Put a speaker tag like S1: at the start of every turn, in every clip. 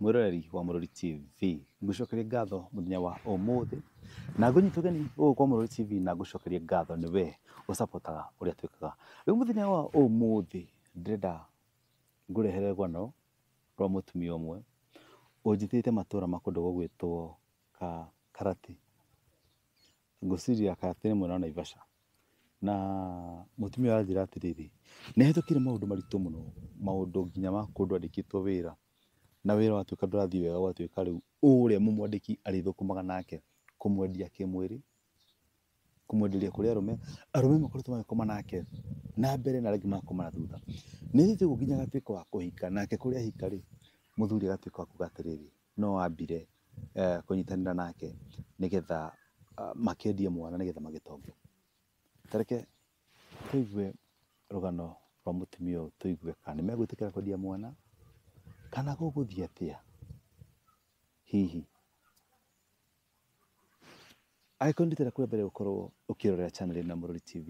S1: mwiroreri wa Mũrũri TV ngucokerie ngatho muthenya wa ũmũthĩ na ngũnyita ũgeni ũyũ kwa Mũrũri TV na ngucokerie ngatho ni we ũcapotaga ũrĩa twĩkaga rĩu mũthenya wa ũmũthĩ ndirenda ngurehere gwano rwa mũtumia ũmwe ũnjĩtĩte matũra ma kũndũ gũgwĩtwo ka Karati ngwĩciria Karati nĩ mwena wa Naivasha na mũtumia ũyũ aranjĩra atĩrĩrĩ nĩhetũkĩire maũndũ maritu muno maũndũ nginya ma andikitwo wira na wira watuika ndurathiĩ wega gwatuika rĩu ũrĩa mũmwandĩki arĩthũkũmaga nake kũmwendia kĩmwĩrĩ kũmwenderia kũrĩ arũme arũme makoretwo magĩkoma nake na mbere na rĩngĩ makoma na thutha nĩ thiĩte gũkinya gatuĩka wa kũhika nake kũrĩa ahika rĩ mũthuri agatuĩka wa kuga atĩrĩrĩ no ambire eh, kũnyitanĩra nake nĩgetha ah, makĩendie mwana nĩgetha magĩtonge tareke tũigue rũgano rwa mũtumia ũyũ tũigue kana nĩ megwĩtĩkĩra kwendia mwana kana guguthii atia hihi angĩkorwo nditera kũrĩa mbere gũkorwo ũkĩrorera channel na Mũrori TV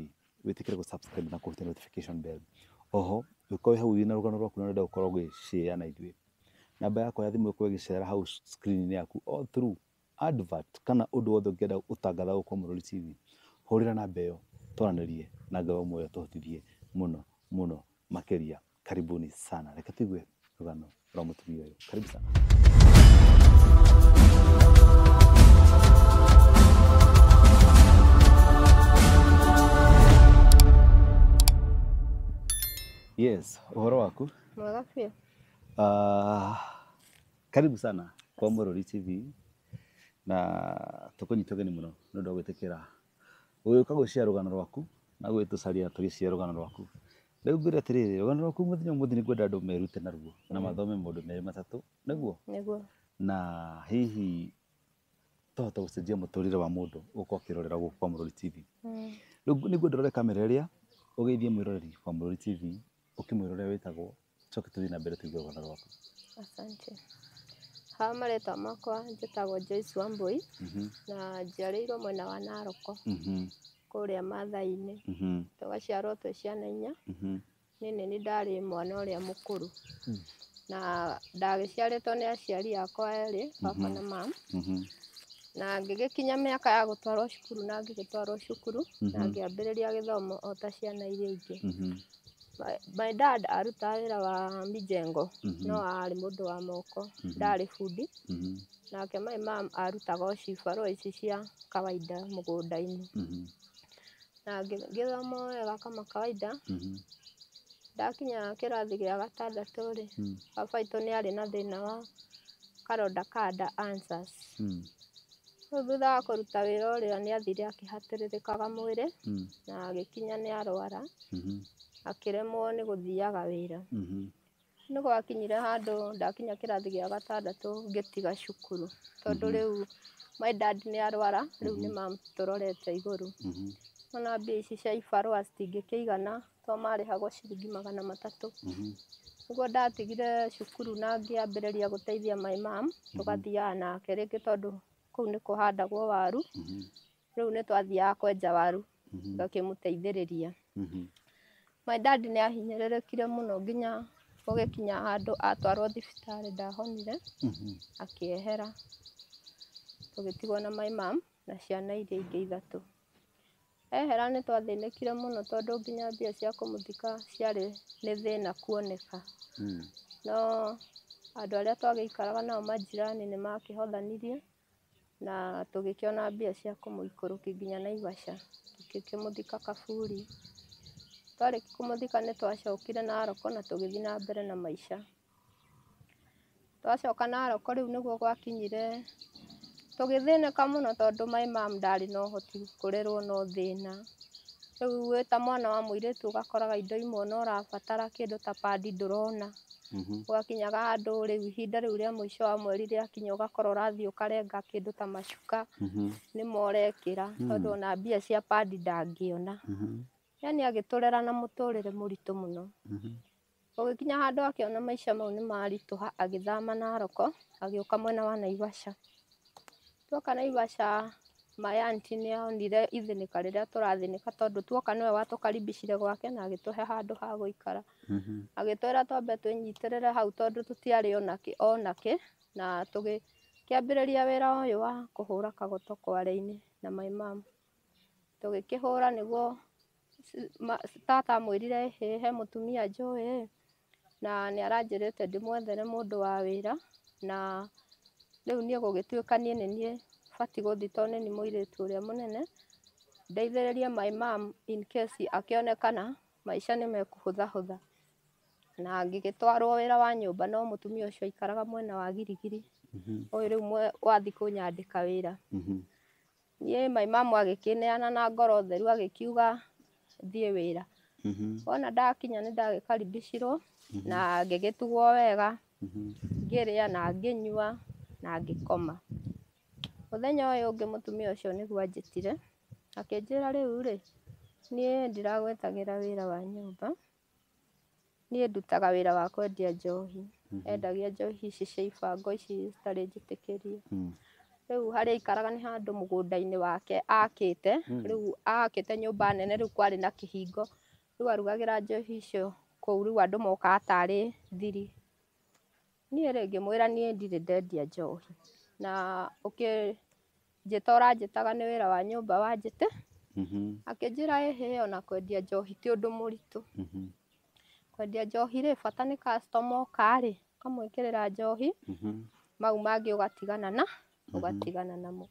S1: wĩtĩkĩre gũ subscribe na kũhutia notification bell oho ũkorwo hau wĩna rũgano rwaku na ũrenda gũkorwo ũgĩcĩya na ithuĩ namba yakwa ya thimũ ĩkorwo ĩgĩcera hau screen-inĩ yaku all through advert kana ũndũ wothe ũngĩenda gũtangatha gũkwo Mũrori TV hũrĩra namba ĩyo twaranĩrie na Ngai wa muoyo tũhotithie mũno mũno makĩria karibuni sana reke tũigue rũgano unamutumia hiyo. Karibu sana. Yes, uhoro waku? Mwega pia. Uh, karibu sana kwa Murori TV na tukunyitogeni muno nundu wa gwitikira uyu uka gucia rugano rwaku na gwitucaria tugicia rugano rwaku riu ngwira atiriri rũgano rwaku mũthenya ũmũthĩ nĩ ngwenda andũ merute naruo na mm. mathome maũndũ merĩ matatũ nĩguo nĩguo na hihi tohota gũcenjia mũtũrĩre wa mũndũ ũka ũkĩrorera gũkũ kwa Mũrũri TV mm. rĩu nĩ ngwenda ũrore kamera ĩrĩa ũgeithie mwĩroreri wa Mũrũri TV ũkĩmwĩra ũrĩa wĩtagwo coke tũthiĩ na mbere tũigue rũgano rwaku
S2: asante haha marĩtwa makwa njĩtagwo Joyce Wambui mhm. na njiarĩirwo mwena wa Naroko mhm kuria mathaini mm-hmm. tugaciarwo twĩ ciana inya mm-hmm. nini nĩ ndarĩ mwana ũrĩa mũkũrũ mm. na ndagĩciarĩtwo nĩ aciari akwa erĩ baba mm-hmm. na mama na ngĩgĩkinya mĩaka ya gũtwarwo cukuru na ngĩgĩtwarwo cukuru na ngĩambĩrĩria gĩthomo o ta ciana iria ingĩ my dad arutaga wĩra wa mijengo no arĩ mũndũ wa moko ndarĩ bundi nake my mam arutaga o cibarũa ici cia kawaida mũgũnda-inĩ na ngĩthoma wega kama kawaida mm-hmm. ndakinya kĩrathi gĩa gatandatũ rĩ hmm. baba mm. itũ nĩ arĩ na thĩna wa karonda ka nda answers mm. rĩu thutha wa kũruta wĩra ũrĩa nĩ athire akĩhatĩrĩrĩkaga mwĩrĩ hmm. na agĩkinya nĩ arwara -hmm. akĩremwo nĩ gũthiaga wĩra mm-hmm. nĩ gwakinyire handũ ndakinya kĩrathi gĩa gatandatũ ngĩtiga cukuru tondũ mm-hmm. rĩu my dad nĩ arwara rĩu nĩ mamtũrorete igũrũ O na mbia ici cia ibarũa citingĩkĩigana tondũ marĩhagwo ciringi magana matatũ. Mhm. Nĩguo ndatigire cukuru na ngĩambĩrĩria gũteithia my mum, mhm. tũgathiaga nake rĩngĩ tondũ kũu nĩ kũhandagwo waru, mhm. rĩu nĩ twathiaga kwenja waru ngakĩmũteithĩrĩria. My dad nĩ ahinyĩrĩrĩkire mũno nginya gũgĩkinya handũ atwarwo thibitarĩ ndahonire, akĩehera. Tũgĩtigwo na my mom na ciana iria ingĩ ithatũ. Ehera twathĩnĩkire mũno tondũ nginya mbia cia kũmũthika ciarĩ nĩ thĩna kuoneka. Hmm. No andũ arĩa twagĩikaraga nao majirani makĩhothanirie na tũgĩkĩona mbia cia kũmũikũrũki nginya Naivasha, tũgĩkĩmũthika Kaburi. Twarĩkia kũmũthika nĩtwacokire twacokire na tũgĩthiĩ na mbere na maica. Twacoka Narok rĩu nĩguo gwakinyire tũgĩthĩnĩka mũno tondũ my mum ndarĩ na ũhoti kũrerwo no thĩna. Rĩu wĩ ta mwana wa mũirĩtu ũgakoraga indo imwe ona ũrabatara kĩndũ ta padi ndũrona. Mm-hmm. Ũgakinyaga handũ rĩu ihinda rĩu rĩa mũico wa mweri rĩakinya ũgakora ũrathiĩ ũkarenga kĩndũ ta macuka mm-hmm. nĩmo ũrekĩra mm-hmm. tondũ ona mbia cia padi ndangĩona. Yaani agĩtũrera na mũtũrĩre mũritũ mũno. Ũgĩkinya handũ akĩona maica mau nĩ maritũha agĩthama Naroko agĩũka mwena wa Naivasha. twoka Naivasha maya aunty nĩaonire ithĩnĩka rĩrĩa tũrathĩnĩka tondũ twoka nĩwe watũkaribicire gwake na agĩtũhe handũ ha gũikara mm-hmm. agĩtwĩra twambe twĩnyitĩrĩre hau tondũ tũtiarĩ ona kĩ na tũgĩkĩambĩrĩria wĩra ũyũ wa kũhũra kagoto kware-inĩ na hå ra tũgĩkĩhũra nĩguo tata amwĩrire ĩhĩ he mũtumia njũĩ na mwethere ndĩmwethere mũndũ wa wĩra na Rĩu niĩ gũgĩtuĩka niĩ nĩ niĩ batiĩ gũthiĩ tondũ nĩ niĩ mũirĩtu ũrĩa mũnene, ndeithĩrĩrie my mum in case akĩonekana maica nĩ mekũhũthahũtha. Na ngĩgĩtwarwo wĩra wa nyũmba no mũtumia ũcio aikaraga mwena wa Girigiri, mhm. ũyũ rĩu wathiĩ kũnyandĩka wĩra. Mhm. Niĩ my mum agĩkĩneana na ngoro theru agĩkiuga thiĩ wĩra. Mhm. Wona ndakinya nĩ ndagĩkaribicirwo na ngĩgĩtugwo wega, ngĩrĩa na ngĩnyua na ngĩkoma. Mũthenya ũyũ ũngĩ mũtumia ũcio nĩguo anjĩtire, akĩnjĩra rĩu-rĩ, niĩ ndiragwetagĩra wĩra wa nyũmba, niĩ ndutaga wĩra wa kwendia njohi, mhm. endagia njohi ici cia ibango ici citarĩ njĩtĩkĩrie. Mhm. Rĩu harĩa aikaraga nĩ handũ mũgũnda-inĩ wake akĩte, mhm. rĩu akĩte nyũmba nene rĩu kwarĩ na kĩhingo, rĩu arugagĩra njohi icio kũu, rĩu andũ mokaga tarĩ thiri niä rä ngä mwä ra niä ndirä ndendia njohi na å kä ta å taga nä wä ra wa nyå mba wa njä te mm-hmm. akä njä ra ähä ona kwendia njohi ti å ndå må ritå mm-hmm. kwendia njohi rä bata nä mokarä kamwä rä ra njohi mm-hmm. mau mangä å gatigana na å gatigana namo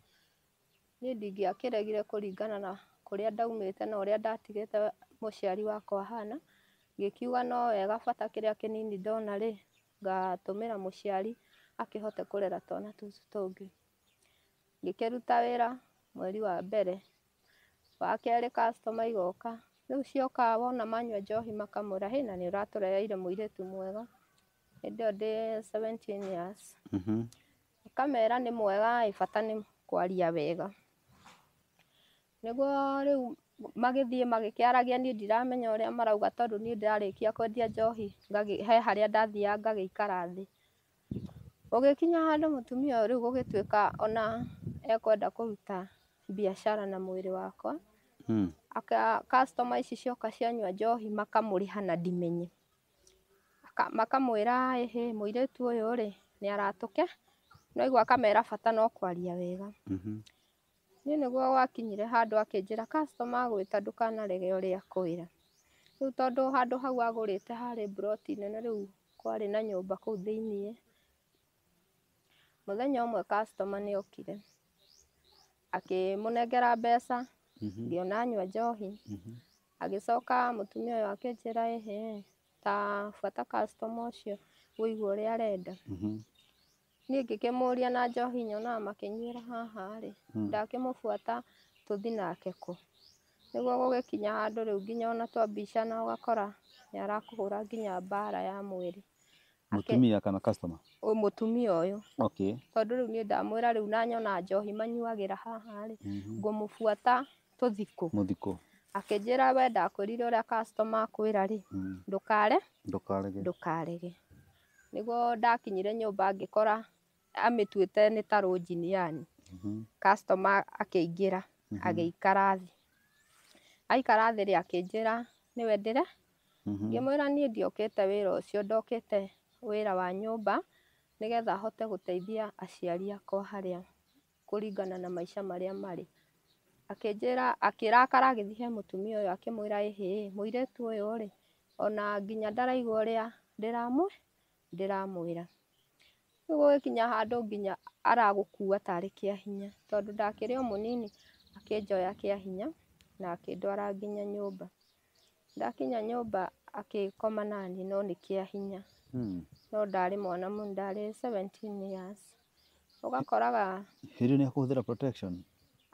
S2: niä ndingäakä regire kå ringana na kå rä a ndaumä te na å rä a ndatigä te må ciari wakwa hana gä kiuga no wega bata kä rä a kä nini ndona rä ngatũmĩra mũciari akĩhote kũrera twana tũtũ tũngĩ. Ngĩkĩruta wĩra mweri wa mbere, wa kerĩ customer igoka, rĩu cioka wona manyua njohi makamwĩra hĩ na nĩ ũratũreheire mũirĩtu mwega, hĩndĩ ĩyo ndĩ seventeen years, mm-hmm. ngamera nĩ mwega ĩ bata nĩ kwaria wega, nĩguo rĩu magĩthiĩ magĩkĩaragia niĩ ndiramenya ũrĩa marauga tondũ niĩ ndĩrarĩkia kwendia njohi he harĩa ndathiaga ngagĩikara thĩ. Gũgĩkinya handũ mũtumia ũyũ rĩu gũgĩtuĩka ona ekwenda kũruta biacara na mwĩrĩ wakwa, hmm. customer ici cioka cianyua njohi makamũrĩha na ndimenye, makamwĩra ĩhĩ mũirĩtu ũyũ rĩ nĩ aratũke, no rĩu akamera bata no kwaria wega mm-hmm. Niĩ nĩguo wakinyire handũ akĩnjĩra customer agwĩta ndũkanarege ũrĩa rä Rĩu tondũ handũ hau agũrĩte harĩ mburoti nene rĩu kwarĩ na nyũmba kũu thĩiniĩ, mũthenya ũmwe customer må akĩmũnengera mbeca, mhm. ngĩona anyua njohi, mhm. agĩcoka mũtumia ũyũ akĩnjĩra ĩhĩ ta buata customer ũcio wĩigue ũrĩa arenda. Mhm niĩ ngĩkĩmũria na njohi nyonaga makĩnyuĩra haha rĩ hmm. ndakĩmũbuata tũthiĩ nake kũ nĩguo gũgĩkinya handũ rĩu nginya ona twambicana ũgakora nĩarakũhũra nginya mbara ya mwĩrĩ
S1: mũtumia kana customer
S2: mũtumia ũyũ okay tondũ rĩu niĩ ndamwĩra rĩu na nyona njohi manyuagĩra haha rĩ mhm. ngũmũbuata tũthiĩ kũ mũthiĩ kũ akĩnjĩra we ndakwĩrire ũrĩa customer akwĩra rĩ hmm. ndũkare ndũkarege nĩguo ndakinyire nyũmba ngĩkora amĩtuĩte nĩ ta rũnji yani mhm. customer akĩingĩra mhm. agĩikara thĩ aikara thĩ rĩ akĩnjĩra nĩwe ndĩre mhm. ngĩmwĩra niĩ ndiokĩte wĩra ũcio ndokĩte wĩra wa nyũmba nĩgetha hote gũteithia aciari akwa harĩa kũringana na maica marĩa marĩ akĩnjĩra akĩrakara agĩthiĩ he mũtumia ũyũ akĩmwĩra ĩhĩ mũirĩtu ũyũ rĩ ona nginya ndaraigua ũrĩa ndĩramwĩ ndĩramwĩra Rĩu gũgĩkinya handũ nginya aragũkua tarĩ kĩa hinya tondũ ndakĩrĩ o mũnini akĩnjoya kĩa hinya na akĩndwara nginya nyũmba. Ndakinya nyũmba agĩkoma niĩ no nĩ kĩa hinya, hmm. no ndarĩ mwana mũnini ndarĩ seventeen years. Ũgakoraga
S1: hĩndĩ ĩyo nĩekũhũthĩra protection?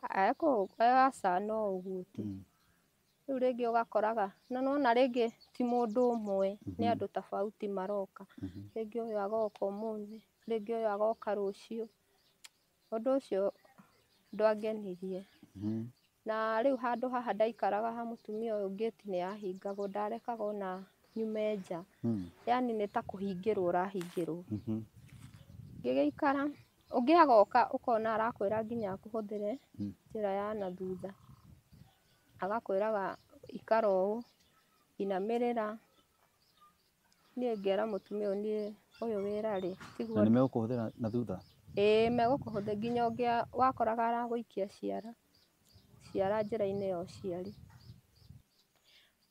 S2: Aca no ũguo tu. Hmm. Rĩu rĩngĩ ũgakoraga na nĩwona rĩngĩ ti mũndũ ũmwe nĩ hmm. andũ tofauti maroka, rĩngĩ ũyũ agoka ũmũthĩ rĩngĩ ũyũ agoka rũciũ ũndũ ũcio ndwangenirie mm-hmm. na rĩu handũ haha ndaikaraga ha mũtumia ũyũ ngĩti yahingagwo ndarekaga ona nyume nja hmm. yani nĩ ta kũhingĩrwo ũrahingĩrwo mm-hmm. ngĩgĩikara ũngĩ agoka ũkona arakwĩra nginya akũhũthĩre hmm. njĩra ya thutha agakwĩraga ikara ũũ inamĩrĩra niĩ ngera mũtumia ũyũ niĩ ũyũ wĩra rĩ tiguo na nĩmegũkũhũthĩra na thutha ĩĩ megũkũhũthĩra nginya ũngĩa wakoraga aragũikia ciara ciara njĩra-inĩ ya ũciari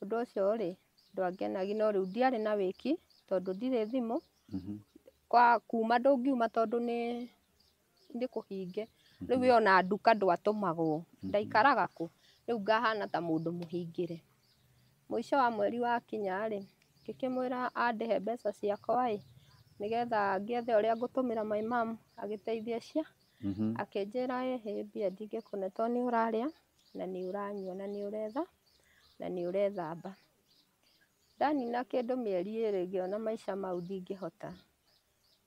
S2: ũndũ ũcio rĩ ndwangenagia no rĩu ndiarĩ na wĩki tondũ ndirĩ thimũ mm-hmm. kwa kuma ndũngiuma tondũ nĩ nĩ kũhinge rĩu ĩyo mm-hmm. ona nduka ndwatũmagwo mm-hmm. ndaikaraga kũ rĩu ngahana ta mũndũ mũhingĩre mũico wa mweri wakinya rĩ ngĩkĩmwĩra andĩhe mbeca ciakwa ĩ nigetha ngĩethe ũrĩa ngũtũmĩra my mum agĩteithie cia mm-hmm. akĩnjĩra ĩhĩ mbia ndingĩkũne to nĩ ũrarĩa na nĩ ũranyua na nĩ ũretha na nĩ ũrethamba. Ndanina kĩndũ mĩeri ĩrĩ ngĩona maica mau ndingĩhota.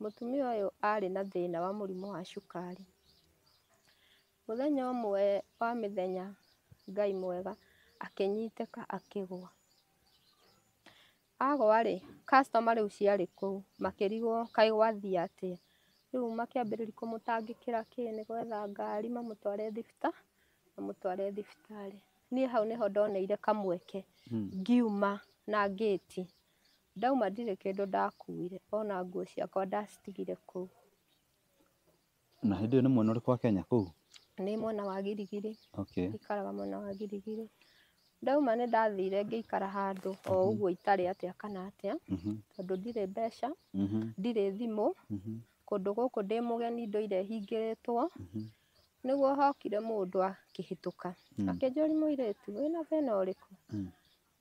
S2: Mũtumia ũyũ arĩ na thĩna wa mũrimũ wa cukari. Mũthenya ũmwe wa mĩthenya Ngai mwega akĩnyitĩka akĩgũa agũa-rĩ, kacitoma rĩu ciarĩ kũu, makĩrigwo kaĩ gwathiĩ atĩa, rĩu makĩambĩrĩria kũmũtangĩkĩra kĩ nĩ gwetha ngari mamũtware thibita, mamũtware thibitarĩ. Niĩ hau nĩho ndoneire kamweke, hmm. ngiuma na ngĩti, ndauma ndirĩ kĩndũ ndakuire, ona nguo ciakwa ndacitigire kũu.
S1: Na hĩndĩ ĩyo nĩ mwena ũrĩkũ wa Kenya kũu?
S2: Nĩ mwena wa Gĩrigiri, njikaraga mwena wa girigiri Ndauma nĩ ndathire ngĩikara handũ o mhm. ũguo itarĩ atĩa kana atĩa, mhm. tondũ ndirĩ mbeca, mhm. ndirĩ thimũ, kũndũ gũkũ ndĩ mũgeni indo iria ihingĩrĩtwo, nĩguo hokire mũndũ akĩhĩtũka, akĩnjũria mũirĩtu, wĩna thĩna ũrĩkũ?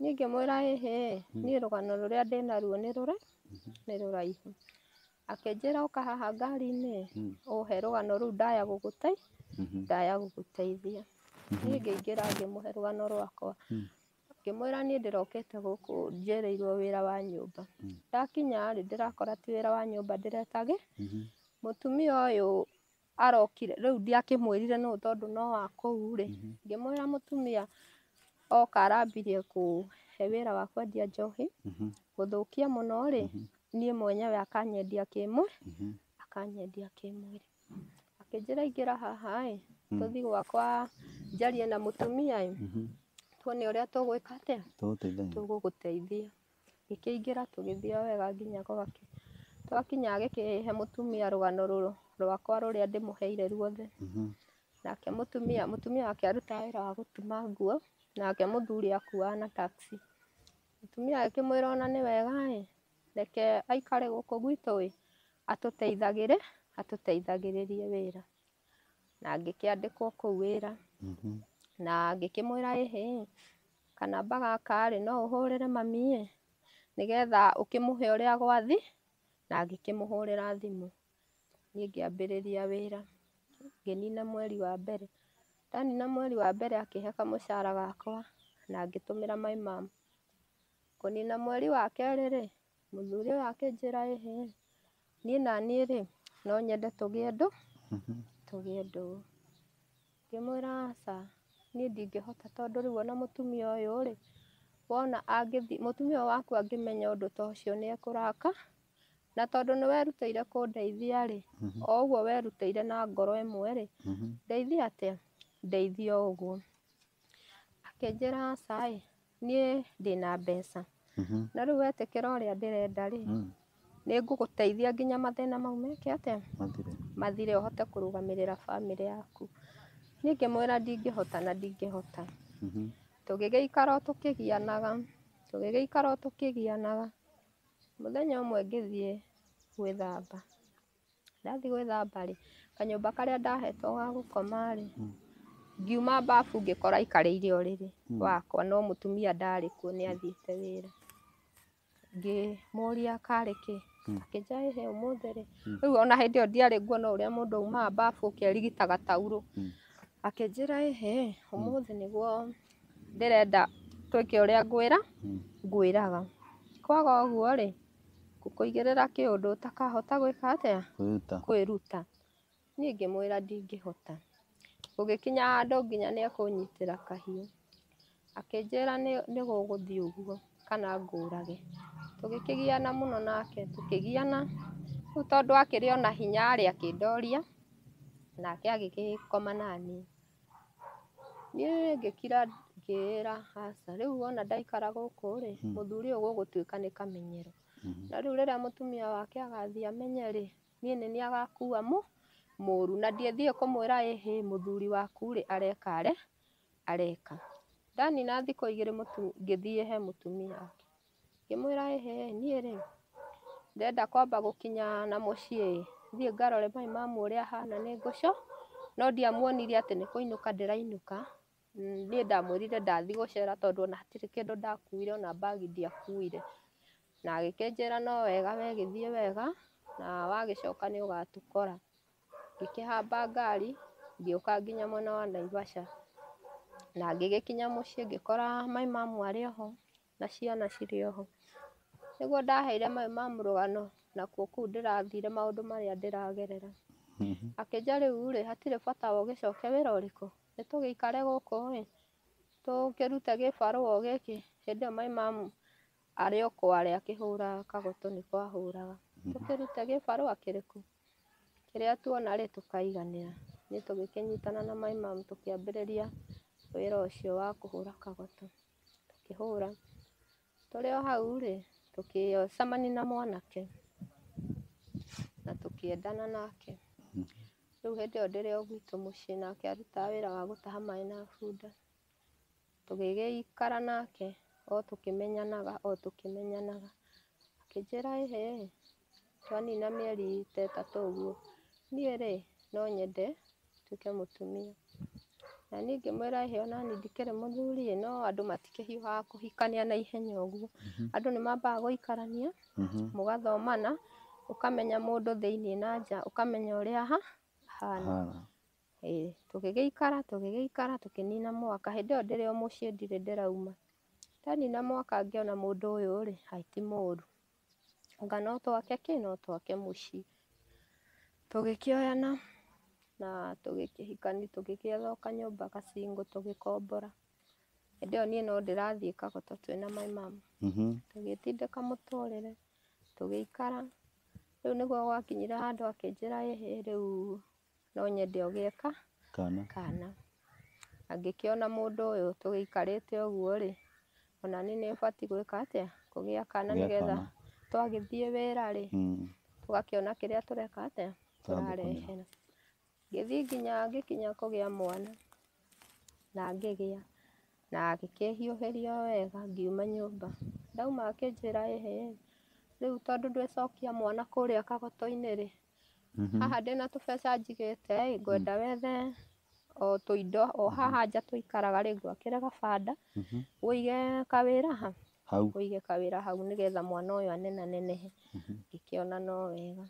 S2: Niĩ ngĩmwĩra ĩhĩ ĩ, niĩ rũgano rũrĩa ndĩ naruo nĩ rũra, nĩ rũraihu. Akĩnjĩra ũka haha ngari-inĩ rå ũhe rũgano rũu ndaya gũgũteithia, ndaya gũgũteithia. niĩ mhm. ngĩingĩra ngĩmũhe rũgano rwakwa mm. ngĩmwĩra niĩ ndĩrokĩte gũkũ njereirwo wĩra wa nyũmba mm. ndakinya rĩ ndĩrakora ti wĩra wa nyũmba ndĩretagĩ mhm. mũtumia ũyũ arokire rĩu ndiakĩmwĩrire nũ tondũ no wa kũu rĩ mhm. ngĩmwĩra mũtumia oka arambirie kũhe wĩra wa kwendia njohi gũthũkia mũno rĩ niĩ mwenyewe akanyendia kĩmwe akanyendia kĩmwĩrĩ akĩnjĩra ingĩra haha ĩ Mm-hmm. tuthi gwakwa njarie na mutumia mm-hmm. tuone uria tugwika atia tugugutethia gikiingira tugithii wega nginya twakinya gikihe mutumia rugano ruru rwakwa ruria ndimuheire ruothe mm-hmm. nake mutumia mutumia wake aruta wira wa gutuma nguo nake muthuri akua na taxi mutumia agikimwira ona ni wega ii reke aikare guku gwitu ii atuteithagire atuteithagiririe wira angä kä andä kwo kå u wä ra na ngä kä mwä ra ä hä kanambagakarä no å hå rä re mamiä nä getha å kä må he å rä a gwathi na ngä kä må hå rä ra thim niä ngäambä rä ria wä ra gä nina mweri wamberedanina mweri wambere akä heka må cara gakwa na ngä tå mä ra maäa kå nina mweri wakerä rä må thuri å yakä njä ra ä hä niä nanirä nonyende tå gä ndå tũgĩe ndũ. Ngĩmwĩra aca niĩ ndingĩhota tondũ rĩu ona mũtumia ũyũ rĩ, wona angĩthiĩ mũtumia ũyũ waku angĩmenya ũndũ ta ũcio nĩekũraka, na tondũ werutaire kũndeithia rĩ, mhm. o ũguo werutĩire na ngoro ĩmwe rĩ, mhm. ndeithie atĩa? Ndeithie o ũguo. Akĩnjĩra aca ĩ, niĩ ndĩna mbeca, mhm. na rĩu wetĩkĩra ũrĩa ndĩrenda rĩ, nĩngũgũteithia nginya mathĩna mau meke atĩa? mathire mathire ũhote kũrũgamĩrĩra bamĩrĩ yaku. Niĩ ngĩmwĩra ndingĩhota na ndingĩhota. Mhm. Tũgĩgĩikara o tũkĩgianaga, tũgĩgĩikara o tũkĩgianaga. Mũthenya ũmwe ngĩthiĩ gwĩthamba, ndathiĩ gwĩthamba rĩ, kanyũmba karĩa ndahetwo ga gũkoma rĩ, mm. ngiuma mbabu ngĩkora aikarĩire ũrĩrĩ mm. wakwa no mũtumia ndarĩ kuo athiĩte wĩra. Ngĩmũria karĩ kĩ? akĩnjaĩhe mm. ũmũthĩ rĩ mm. rĩu ona hĩndĩ ĩyo ndiarĩ nguona ũrĩa mũndũ aumaga mbabu ũkĩrigitaga taurũ mm. akĩnjĩra ĩhe ũmũthĩ nĩguo ndĩrenda twĩke ũrĩa ngwĩra ngwĩraga kwaga ũguo rĩ ngũkũigĩrĩra kĩũndũ ũtakahota gwĩka atĩa kwĩruta niĩ ngĩmwĩra ndingĩhota gũgĩkinya handũ nginya nĩekũnyitĩra kahiũ akĩnjĩra nĩgũgũthiĩ ũguo kana ngũrage tũgĩkĩgiana mũno nake tũkĩgiana rĩu tondũ akĩrĩ ona hinya arĩ akĩndoria nake agĩgĩkoma naniĩ niĩ ngĩkira ngĩĩra aca rĩu ona ndaikara gũkũ rĩ hmm. mũthuri ũyũ gũgũtuĩka nĩ kamenyero hmm. na rĩu rĩrĩa mũtumia wake agathiĩ amenye rĩ niĩ nĩ niĩ agakua mũru na ndiĩthiĩ kũmwĩra ĩhĩ mũthuri waku rĩ areka areka ndanina thikũ igĩrĩ ngĩthiĩ he mũtumia wake Ngĩmwĩra ĩhĩ niĩ rĩ ndĩrenda kwamba gũkinya na mũciĩ thiĩ ngarore mai mamu ũrĩa ahana nĩ ngũcũ, no ndiamuonirie atĩ nĩ kũinũka ndĩrainũka, niĩ ndamwĩrire ndathiĩ gũcera tondũ ona hatirĩ kĩndũ ndakuire ona mbagi ndiakuire, na agĩkĩnjĩra no wega we gĩthiĩ wega na wagĩcoka nĩũgatũkora. Ngĩkĩhamba ngari ngĩũka nginya mwena wa Naivasha, na ngĩgĩkinya mũciĩ ngĩkora mai mamu arĩ oho na ciana cirĩ oho nĩguo ndaheire maĩ ma mũrũgano nakuo kũu ndĩrathire maũndũ marĩa ndĩragerera. Mm-hmm. Akĩnja rĩu rĩ, hatirĩ bata ũgĩcoke wĩra ũrĩkũ, nĩtũgĩikare gũkũ ĩ, tũkĩrute gĩbarũa o gĩkĩ, hĩndĩ ĩyo maĩ ma arĩ o kware akĩhũraga kagũtũ nĩ kwahũraga, mm-hmm. tũkĩrute gĩbarũa kĩrĩkũ, kĩrĩa tuona rĩ, tũkaiganĩra. Niĩ tũgĩkĩnyitana na maĩ mamu tũkĩambĩrĩria wĩra ũcio wa kũhũra kagũtũ, tũkĩhũra. Tũrĩ o hau rĩ, tukicemani na mwanake na tukiendana nake riu hindi iyo ndiri o gwitu mucii nake arutaga wira wa gutaha mai na bunda tugigiikara nake o tukimenyanaga o tukimenyanaga akinjira ihi twanina mieri ta itatu uguo nie ri no nyende nduike mutumia na niä ngä mwä ra hä onani rä må thuri no andå matikä hiåhaga kå hikania na ihenya å guo mhm. andå nä mambaga gå ikarania må mhm. gathomana å kamenya må ndå thä iniä na nja å kamenya å rä a ha hana tå gä gä ikara tå gä gä ikara tå kä nina mwaka hä ndä ä yo ndä rä o må ciä ndirä ndä rauma mwaka mwaka ona må ndå å yå rä haiti må ru anga no twake kä no twake må ciä tå gä kä oyana na tũgĩkĩhikania tũgĩgĩetha kanyũmba gacingo tũgĩkombora. Hĩndĩ ĩyo nie no ndĩrathiĩ Kagoto twĩna my mum. Mm-hmm. Tũgĩtindĩka muturire tũgĩikara, riu nĩguo gwakinyire handu akinjira ĩhĩ riu no nyende ũgĩe
S3: kana.
S2: kana ngĩkĩona mundu uyu tũgĩikarĩte uguo ri ona niĩ nĩbatiĩ gwĩka atĩa? kugia kana nĩgetha twagĩthiĩ wĩra-rĩ, mm. tũgakĩona kĩrĩa tũreka atĩa? Tũrarehera. Ngĩthiĩ nginya ngĩkinya kugia mwana na ngigia na agĩkĩhiũhĩria o wega ngiuma nyũmba. Ndauma akĩnjĩra ĩhĩ, rĩu tondũ ndwĩcokia mwana kũrĩa kagoto-inĩ-rĩ, mhm. haha ndĩna tũbeca njigĩte-ĩ, ngwenda mhm. wethe o tũindo o mhm. haha nja tũikaraga rĩ, ngwakĩre gabanda, uige kawĩra ha? uige kawĩra hau nigetha mwana ũyũ anenanenehe. Ngĩkĩona no wega.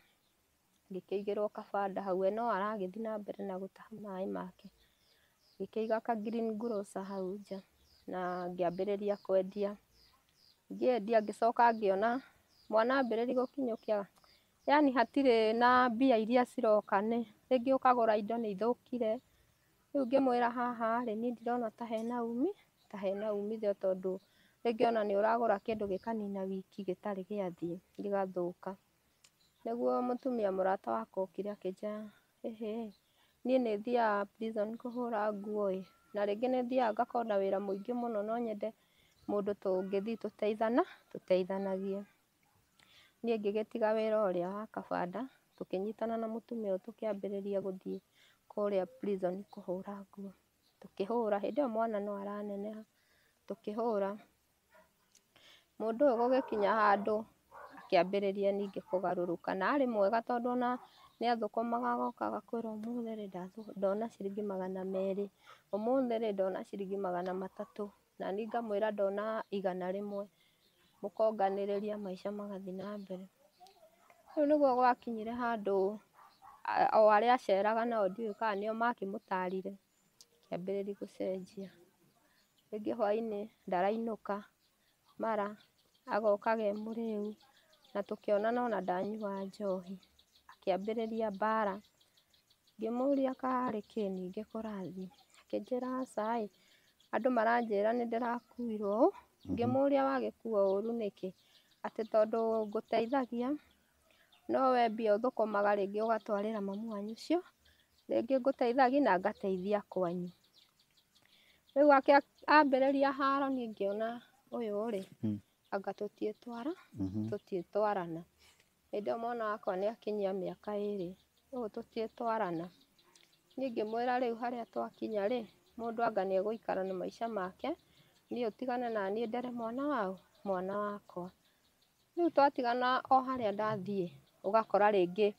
S2: Agĩkĩigĩrwo kabanda hau we no aragĩthiĩ na mbere na gũtaha maĩ make. Ngĩkĩiga ka green grocer hau nja na ngĩambĩrĩria kwendia. Ngĩendia ngĩcoka ngĩona mwana ambĩrĩria gũkinyũkia, yaani hatirĩ na mbia iria ciroka nĩ, rĩngĩ ũkagũra indo nĩ ithũkire rĩu ngĩmwĩra haha-rĩ, niĩ ndirona ta hena ta hena umithio tondũ rĩngĩ ona nĩ ũragũra kĩndũ gĩkanina wiki gĩtarĩ gĩathiĩ, gĩgathũka. Nĩguo mũtumia mũrata wakwa okire akĩnjĩra ĩhĩ niĩ nĩ nĩthiaga prison kũhũra nguo ĩ, na rĩngĩ nĩ thiaga ngakorwo na wĩra mũingĩ mũno no nyende mũndũ tũngĩthiĩ tũteithana, tũteithanagie. Niĩ ngĩgĩtiga wĩra ũrĩa wa kabanda, tũkĩnyitana na mũtumia ũyũ tũkĩambĩrĩria gũthiĩ kũrĩa prison kũhũra nguo. Tũkĩhũra, hĩndĩ ĩyo mwana no araneneha, tũkĩhũra. Mũndũ ũyũ gũgĩkinya handũ akĩambĩrĩria ningĩ kũgarũrũka na arĩ mwega tondũ ona nĩathũkũmaga agokaga kwĩra ũmũthĩ rĩ ndona ciringi magana merĩ, ũmũthĩ rĩ ndona ciringi magana matatũ, nani ngamwĩra ndona igana rĩmwe, mũkonganĩrĩria maica magathiĩ na mbere. Rĩu nĩguo gwakinyire handũ o arĩa aceraga nao ndiũĩ kana nĩo makĩmũtarire, akĩambĩrĩria gũcenjia, rĩngĩ hwaĩ-inĩ ndarainũka, mara agokaga e mũrĩu na tũkĩonana ona ndanyua njohi. Akĩambĩrĩria mbara Ngĩmũũria kaarĩ kĩĩ ningĩ kũrathiĩ? Akĩnjĩra aca ĩ, andũ maranjĩra nĩndĩrakuirwo ũũ. Mhm. Ngĩmũũria wagĩkuo ũũru nĩkĩ? Atĩ tondũ ngũteithagia, we mbia ũthũkũmaga rĩngĩ ũgatwarĩra mami wanyu icio, rĩngĩ ngũteithagia na ngateithia kwanyu. Rĩu ambĩrĩria haro niĩ ngĩona ũyũ-rĩ hmm. anga tutietwara mm-hmm. tutietwarana hindi iyo mwana wakwa ni akinyia miaka iri uguo tutietwarana nie ngimwira riu haria twakinya ri mundu anga ni aguikara na maisha make ni utigane na nie ndere mwana wao mwana wakwa riu twatigana o haria ndathie ugakora ringi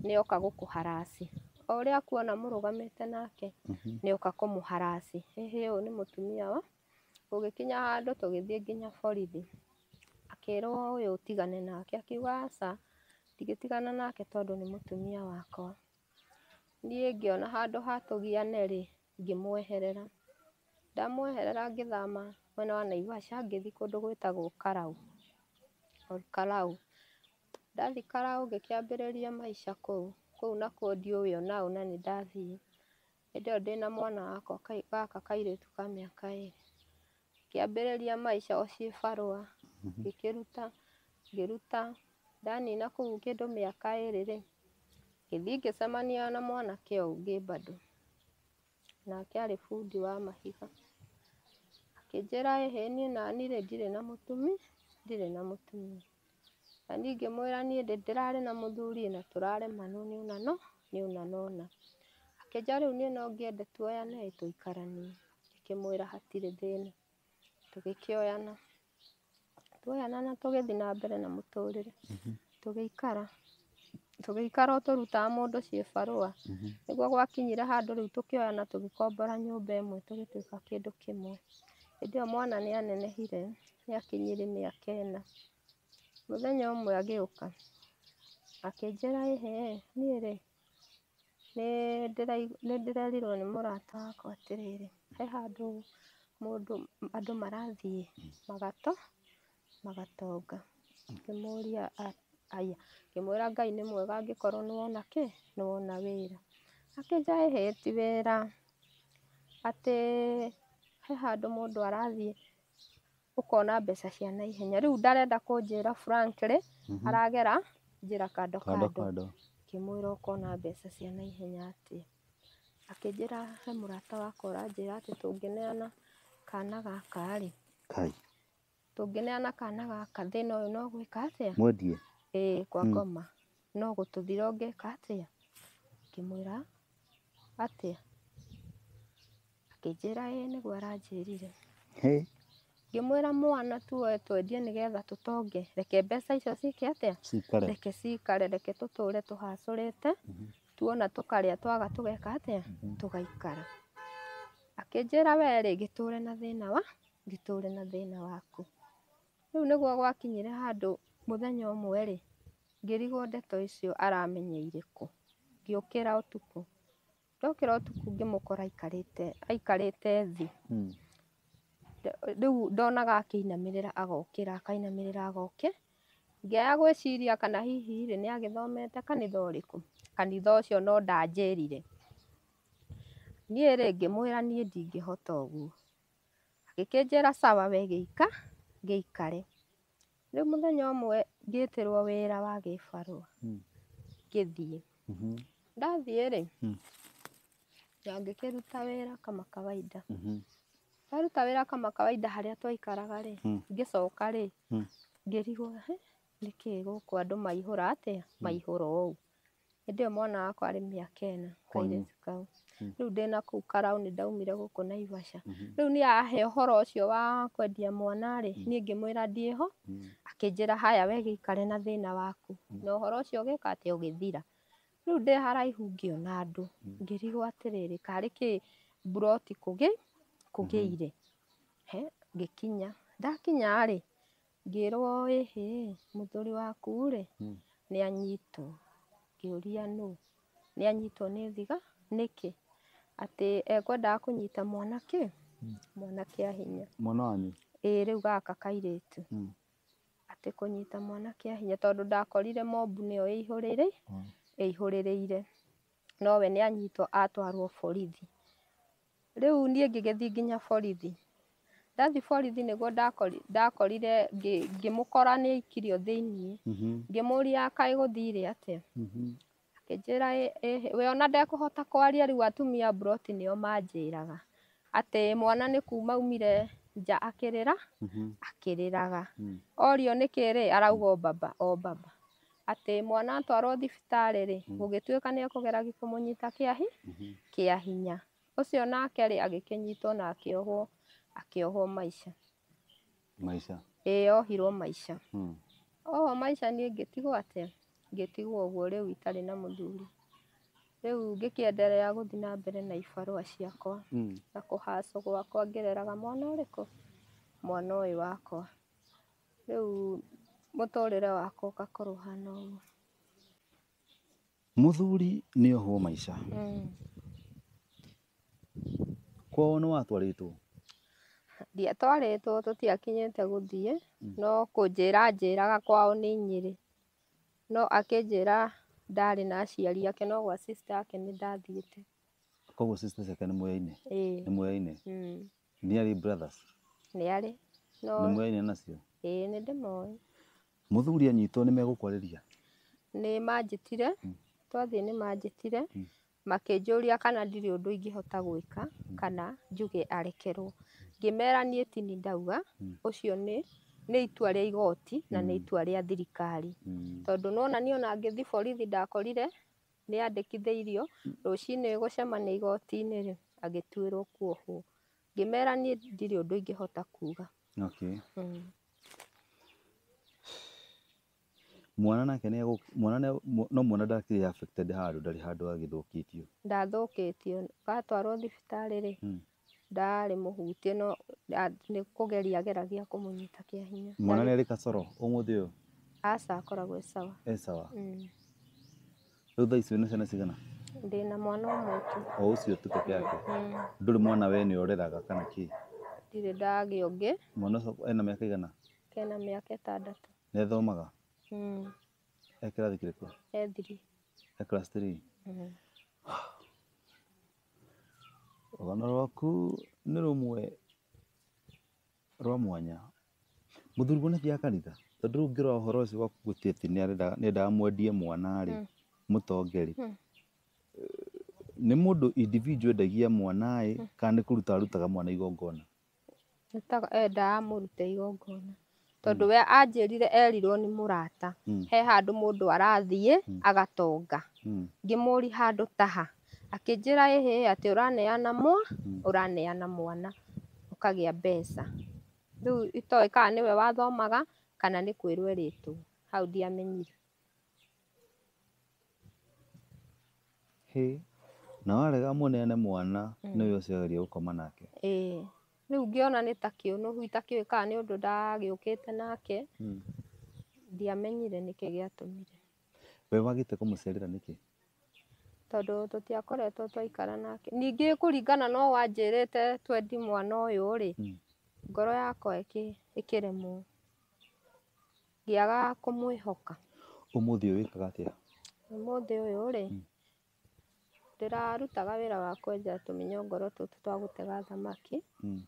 S2: ni oka gukuharasi o uria akuona murugamite nake mm-hmm. ni oka kumuharasi hihi uyu ni mutumia wa ugikinya handu tugithie nginya borithi akĩrwo ũyũ ũtigane nake, akiuga aca ndingĩtigana nake tondũ nĩ mũtumia wakwa. Niĩ ngĩona handũ ha tũgiane-rĩ, ngĩmweherera. Ndamweherera ngĩthama mwena wa Naivasha ngĩthiĩ kũndũ gwĩtagwo Karau, Karau. Ndathiĩ Karau ngĩkĩambĩrĩria maica kũu, kũu nakuo ndiũĩ ona ũ na nĩndathiĩ. Hĩndĩ ĩyo ndĩna mwana wakwa gaka kairĩtu ka mĩaka ĩrĩ. Ngĩambĩrĩria maica o ciĩ barũa. Mhm. Ngĩkĩruta, ngĩruta, ndanina kũu kĩndũ mĩaka ĩrĩ-rĩ, ngĩthiĩ ngĩcemania na mwanake ũngĩ bado, nake arĩ bundi wa mahiga. Akĩnjĩra ĩhĩ niĩ nani-rĩ, ndirĩ na mũtumi, ndirĩ na mũtumia. Na niĩ ngĩmwĩra niĩ ndĩ ndĩrarĩ na mũthuri na tũraremanwo nĩũna no, nĩ no nona. Akĩnjĩra rĩu niĩ no ngĩende tuoyane ĩ tũikaranie. Ngĩkĩmwĩra hatirĩ thĩna tũgĩkĩoyana, na tũgĩthiĩ na mbere na mũtũrĩre, tũgĩikara, tũgĩikara o tũrutaga mũndũ ciĩbarũa, nĩguo gwakinyire handũ rĩu tũkĩoyana tũgĩkombora nyũmba ĩmwe tũgĩtuĩka kĩndũ kĩmwe. Hĩndĩ ĩyo mwana nĩanenehire, nĩakinyire mĩaka ĩna. Mũthenya ũmwe agĩũka, akĩnjĩra ĩhĩ, niĩ-rĩ, nĩndĩrerirwo nĩ mũrata wakwa atĩrĩrĩ, he handũ mũndũ andũ marathiĩ magato magatonga. Ngĩmũria aya ngĩmwĩra Ngai nĩ mwega angĩkorwo wona kĩ? wona wĩra. Akĩnjĩra ĩhĩ ti wĩra atĩ he handũ mũndũ arathiĩ ũkona mbeca cia naihenya, rĩu ndarenda kũnjĩra frankly mhm. aragera njĩra kando kando. Ngĩmwĩra ũkona mbeca cia naihenya atĩa? Akĩnjĩra he mũrata wakwa ũranjĩra atĩ tũngĩneana nagakartå ngä nana kanagaka thä naå yå nogwä ka atäawagm hmm. nogå tå thira å ngeka atäa ngä mwä ra atäa akä njä ra nä guo aranjä rirengä mwä ra mwana totwendie nä getha tå tongerekemeca iciocik täaeke cikarereke tå tå re tå hacå rete mm-hmm. tuona tå karä a twaga tå geka atäa mm-hmm. tå gaikare akĩnjĩra we rĩ ngĩtũre na thĩna wa ngĩtũre na thĩna waku. Rĩu nĩguo gwakinyire handũ mũthenya ũmwe rĩ, ngĩrigwo ndeto icio aramenya irĩkũ, ngĩũkĩra ũtukũ, ndokĩra ũtukũ ngĩmũkora aikarĩte aikarĩte thĩ, hmm. rĩu ndonaga akĩinamĩrĩra agokĩra akainamĩrĩra agokĩra, ngĩaya gwĩciria kana hihi rĩ nĩagĩthomete kanitha ũrĩkũ, kanitha ũcio no ndanjĩrire Niĩ rĩ ngĩmwĩra niĩ ndingĩhota ũguo, agĩkĩnjĩra sawa we gĩika mwe rĩu mũthenya ũmwe ngĩtĩrwo wĩra wa ndathiä hmm. ngĩthiĩ, mm-hmm. ndathiĩ rĩ, hmm. na ngĩkĩruta wĩra kama kawaida, mm-hmm. ndaruta wĩra kama kawaida harĩa twaikaraga rĩ, hmm. ngĩcoka rĩ, ngĩrigwo hĩ, nĩkĩĩ gũkũ andũ maihũra atĩa, maihũra u Hĩndĩ ĩyo mwana wakwa arĩ mĩaka ĩna kairĩtu kau. Hmm. Rĩu kå kũu Karau nĩ ndaumire gũkũ Naivasha. Hmm. Rĩu nĩ ahe ũhoro ũcio wa kwendia mwana rĩ, hmm. niĩ ngĩmwĩra ndirĩ ho, akĩnjĩra haya we gĩikare na thĩna waku. Na ũhoro ũcio ũgĩka atĩ ũgĩthira. Rĩu ndĩ haraihu ngĩona andũ, ngĩrigwo atĩrĩrĩ karĩ kĩ mburoti kũgĩ kũgĩire. Ngĩkinya, ndakinya rĩ, ngĩrwo ĩhĩ mũthuri waku rĩ, nĩ anyitwo akĩũria nũ. anyitwo nĩ thiga nĩkĩ? Atĩ ekwendaga eh, kũnyita mwana kĩ? Hmm. ahinya kĩahinya. Mwana wanyu? Ĩĩ rĩu gaka kairĩtu. Hmm. Atĩ kũnyita mwanake ahinya tondũ ndakorire mobu nĩyo ĩihũrĩire, hmm. ĩihũrĩrĩire, nowe anyitwo atwarwo borithi. Rĩu niĩ ngĩgĩthiĩ nginya borithi, ndathi borithi nĩguo ndakorire ngĩmũkora nĩ aikirio thĩiniĩ mm-hmm. ngĩmũria kaĩ gũthire atĩa mm-hmm. akĩnjĩra we ona ndekũhota kwaria rĩu atumia mburoti nĩo manjĩraga atĩ mwana nĩ kuma aumire nja akĩrĩra mm-hmm. akĩrĩraga mm. orio nĩkĩ rĩ arauga o baba o baba atĩ mwana atwarwo thibitarĩ rĩ gũgĩtuĩka mm. nĩ ekũgera kũmũnyita kĩa kĩa hinya ũcio nake rĩ agĩkĩnyitwo na akĩohwo akiohwo maisha maisha ĩ ohirwo maisha hmm. ohwo maisha niĩ ngĩtigwo atĩa ngĩtigwo ũguo riu itari na mũthuri rĩu ya gũthiĩ na mbere na ibarũa ciakwa mm. na kũhacwo gwakwa ngĩreraga mwana ũrĩkũ mwana uyu wakwa riu mũtũrĩre wakwa ũgakorwo ũhana ũguo
S1: mũthuri nĩ ohwo maica mm. kwao mm
S2: twarĩtwo tũtiakinyĩte gũthiĩ, mm. no kũnjĩra anjĩraga kwao nĩ Nyĩrĩ, no akĩnjĩra ndarĩ na aciari ake no gwa sister ake ndathiĩte.
S1: Kuoguo sisters ciake nĩ Mũoyainĩ? Ĩĩ. Nĩ mm. Nĩ arĩ brothers?
S2: Nĩ Nĩmũyaine nacio? Ĩĩ ndĩmoĩ.
S1: Mũthuri anyitwo nĩmegũkwarĩria?
S2: Nĩmanjĩtire, mm. twathiĩ nĩmanjĩtire, makĩnjũria kana ndirĩ ũndũ ingĩhota gwĩka kana njuge arekerwo ngĩmera niĩ ti niĩ ndauga hmm. ũcio nĩ nĩ itua rĩa igoti na nĩ hmm. itua rĩa thirikari hmm. tondũ nĩwona niĩ ona ngĩthiĩ borithi ndakorire nĩandĩkithĩirio rũcinĩ gũcemania igoti-inĩ rĩ agĩtuĩrwo kuohwo ngĩmera niĩ ndirĩ ũndũ ingĩhota kuga
S1: mwana nake mwana no mwana ndakĩrĩ affected handũ ndarĩ handũ agĩthũkĩtio
S2: ndathũkĩtio gatwarwo thibitarĩ rĩ ndararĩ mũhutie no nĩ kũgeria ageragia kũmũnyita kĩa hinya mwana
S1: nĩ arĩ kacoro ũmũthĩ ũyũ
S2: aca akoragwo e sawa e sawa mm.
S1: rĩu thaa ici wĩna ciana cigana
S2: na mwana ũmwe tu o ũcio tu peke yake
S1: ndũrĩ mwana we nĩ ũreraga kana kĩ
S2: ndirĩ ndagĩa ũngĩ
S1: mwana ũcio ena mĩaka igana
S2: kena mĩaka ĩtandatũ nĩ athomaga mm.
S1: e kĩrathi kĩrĩkũ e thiri e class three
S2: mm. ah
S1: rũgano rwaku nĩ rũmwe rwa mwanya mũthuriguo nĩathiaga kanitha tondũ rĩu ngĩrora ũhoro ũcio waku gũtua atĩ nĩendaga mwendie mwana rĩ hmm. mũtongeri hmm. nĩ mũndũ individual endagia mwana ĩ hmm. kana nĩ kũruta arutaga mwana igongona
S2: endaga amũrute igongona tondũ we anjĩrire erirwo nĩ mũrata he handũ mũndũ arathiĩ agatonga ngĩmũria handũ ta ha akä njä ra ä hä h atä å raneanamwa å raneana hmm. mwana å kagä a mbeca rä u ito ä kaga nä we wathomaga kana nä kwä rwe rä tw hau tdiamenyire
S1: h nawarega må nene mwana hmm. nä yå ciogaria gå koma
S2: nakeää rä u ngä ona nä ta kä å n huita kä ä kaga nä å ndå ndagä å kä te nake tiamenyire hmm. nä k gä atå mire
S1: wagä te kå må cer ra nä kä
S2: tondũ tũtiakoretwo twaikara nake ningĩ kũringana no wanjĩrĩte twendi mwana ũyũ rĩ hmm. ngoro yakwa ĩkĩremwo ngĩaga kũmwĩhoka
S1: ũmũthĩ ũyũ wĩkaga atĩa
S2: ũmũthĩ ũyũ rĩ hmm. ndĩrarutaga wĩra wa kwenja tũmĩnyongoro tũtũ twa gũtega thamaki hmm.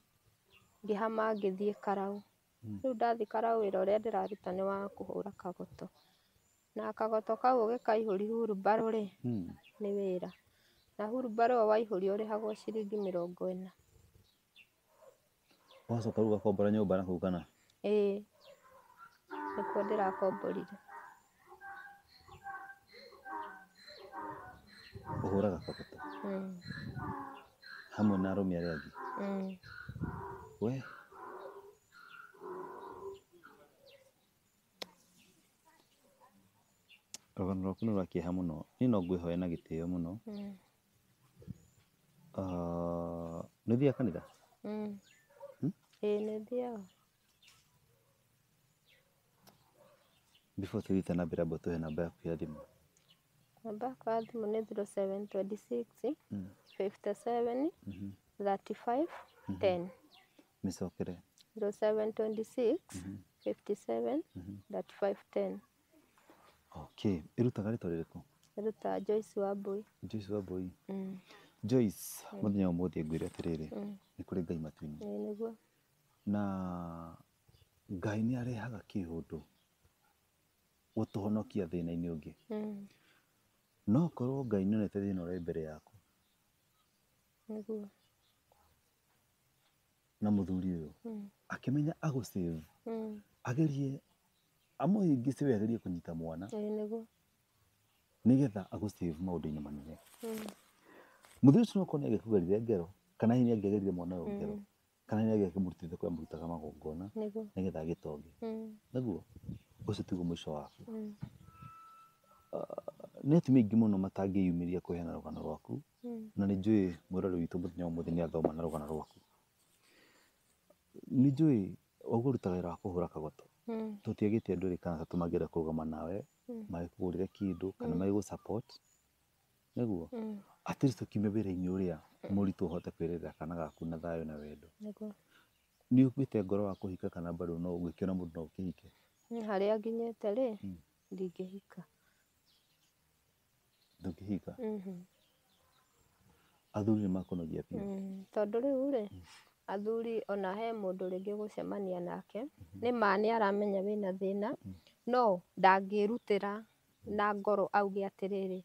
S2: ngĩhama ngĩthiĩ Karau rĩu ndathiĩ Karau wĩra ũrĩa ndĩraruta nĩ wa kũhũra kagoto na kagoto kau ũgĩkaihũri hurumbarũ rĩ, hmm. nĩ wĩra. Na hurumbarũ ĩyo waihũria ũrĩhagwo ciringi mĩrongo ĩna.
S1: Ũgacoka rĩu ũgakombora nyũmba nakũu kana?
S2: Ĩĩ, nĩkuo ndĩrakomborire.
S1: Ũhũraga kagoto? Hmm. Hamwe na arũme arĩa angĩ? Hmm. We! rũgano rwaku nĩ rwa kĩeha mũno niĩ no ngwĩhoya na gĩtĩo mũno hmm. ah, nĩ ũthiaga kanitha hmm. Hmm?
S2: ĩĩ nĩ thiaga
S1: before tũthiĩte na mbere amba ũtũhe namba yaku ya thimũ
S2: namba yakwa ya thimũ nĩ 0726 57 35 10 mĩcokere 0726 57 35 10
S1: Okay. Erutaga rĩtwa rĩrĩkũ?
S2: Ĩrutaga Joyce Wambui.
S1: Joyce Wambui. Mm. Joyce, mũthenya ũmũthĩ ngwĩre atä rä rä nä kå rä ngai matuinä Na Ngai nä arehaga kä ndå gå tå honokia thä na-inä å ngä mm. No korwo Ngai nä onete thä na å wĩ mbere yaku. na Nĩguo. Na mũthuri ũyũ mm. akĩmenya agũ save mm. agerie amuhingise wegerie kunyita mwana nigetha agå maå-ndå-inä manene må ucio nokorwo nä agä ngero kana hihi nä angäagerire mwana å ngero hmm. kana hini agä akä kwa amå magongona nigetha agä tonge hmm. naguo å cio tiguo må ico waku hmm. ah, nä atumia aingä må no matangä yumä ria kå heana rå rwaku na nä njå ä mwä rorä witå må thenya å må thä nä athoma na rå gano rwaku nä njå ä å guo rutaga wä ra wa kå hå ra kagoto Hmm. tutiagite andu ri kana kå kurugama nawe hmm. magikugurire kindu kana hmm. magigu support niguo at least ukiume wira-ini hote muritu rä kwirira kana gaku na thayo na wendo ni te ngoro wa kuhika kana bado no ungikiona mundu no ukihike
S2: haria nginyite ri ndingihika hika mm-hmm.
S1: athuri nä makå nogia
S2: mm, tondå rä u rä athuri ona he mũndũ rĩngĩ ũgũcemania nake, ma nĩma aramenya wĩna thĩna, no ndangĩrutĩra na ngoro auge atĩrĩrĩ,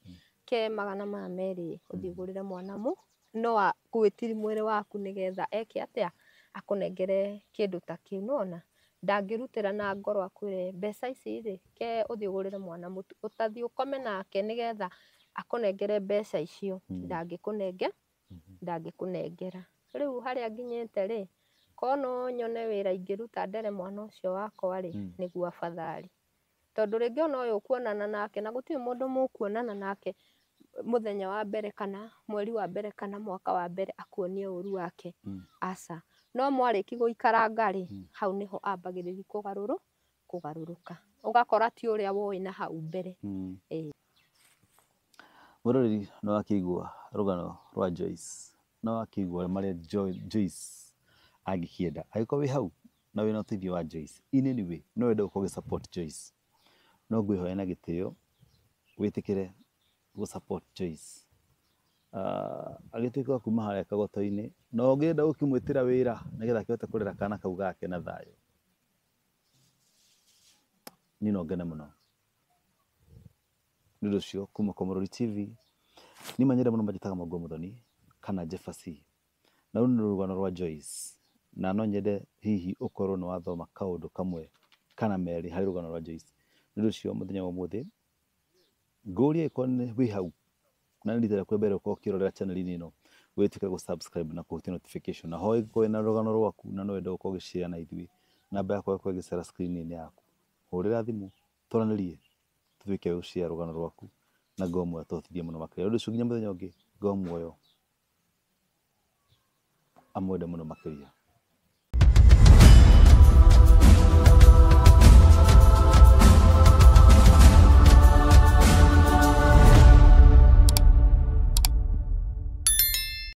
S2: ke magana maya merĩ ũthigũrĩre mwana ũmwe, no agwĩtiria mwĩrĩ waku nĩgetha eke atĩa, akũnengere kĩndũ ta kĩu, nĩwona, ndangĩrutĩra na ngoro akwĩre mbeca ici-rĩ, ke ũthiĩ ũgũrĩre mwana mũtu, ũtathiĩ ũkome nake nĩgetha akũnengere mbeca icio, hmm. ndangĩkũnenge, hmm. ndangĩkũnengera. Rĩu harĩa nginyĩte rĩ, korwo no nyone wĩra ingĩruta ndere mwana ũcio wakwa rĩ, hmm. nĩguo afadhali. Tondũ rĩngĩ ona ũyũ ũkuonana nake na gũtirĩ mũndũ mũkuonana nake mũthenya wa mbere kana mweri wa mbere kana mwaka wa mbere akuonie ũru wake, hmm. aca. No mwarĩki gũikaranga rĩ, hmm. hau nĩho ambagĩrĩria kũgarũrũ, kũgarũrũka. Ũgakora ti ũrĩa woĩ hau mbere, ĩĩ.
S1: Mũroreri nĩwakĩigua rũgano rwa Joyce no akĩigua mare Joyce agikienda angĩkorwo wĩ hau na wĩna ũteithio wa Joyce in any way no wende gũkorwo gĩ support Joyce no ngwĩhoya na gĩtĩo wĩtĩkĩre gũ support Joyce ah, agĩtuĩka kuma harĩa kagoto ini no ũngĩenda gukimwitira wira nigetha akĩhote kũrera kana kau gake na thayo ni no ngene muno nĩ ũndũ ũcio kuma kwa TV ni manyende muno manjĩtaga Mongo Mũthoni kana jefasi na rå nä rå rwa Joyce na no nyende hihi ukorwo nä wathoma kaundu kamwe kana merä harä rå gano rwa Joyce nä å cio må thenya wa må thä ngåria ikorwo wä hau na nä rita rä mbere ukorwo å kä rorera chanel-inä ä wä tuä ke gå na kå hutia notification na ho ä korwo na rå rwaku na no wenda gå korwo gä cira na ithuä namba yakwa ä korwo gä cera screen-inä yaku hå rä ra thimå twaranä rie tå tuä ke gå cira rå gano rwaku na ngomu atå thithie må no makä rä a å ndå å cio nginya må thenya å ngä ngomuoyo amwe da muna